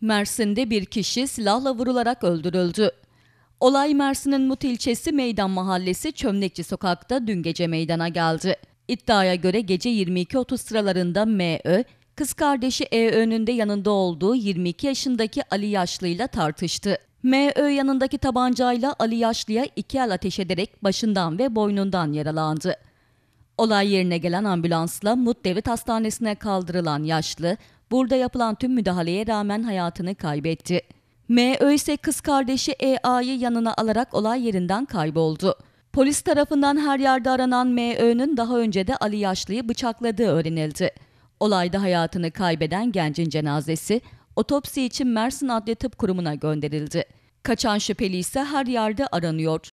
Mersin'de bir kişi silahla vurularak öldürüldü. Olay Mersin'in Mut ilçesi Meydan Mahallesi Çömlekçi Sokak'ta dün gece meydana geldi. İddiaya göre gece 22.30 sıralarında M.Ö. kız kardeşi E.Ö'nün de yanında olduğu 22 yaşındaki Ali Yaşlı ile tartıştı. M.Ö. yanındaki tabancayla Ali Yaşlı'ya iki el ateş ederek başından ve boynundan yaralandı. Olay yerine gelen ambulansla Mut Hastanesi'ne kaldırılan yaşlı, burada yapılan tüm müdahaleye rağmen hayatını kaybetti. M ise kız kardeşi EA'yı yanına alarak olay yerinden kayboldu. Polis tarafından her yerde aranan MÖ'nün daha önce de Ali Yaşlı'yı bıçakladığı öğrenildi. Olayda hayatını kaybeden gencin cenazesi otopsi için Mersin Adli Tıp Kurumu'na gönderildi. Kaçan şüpheli ise her yerde aranıyor.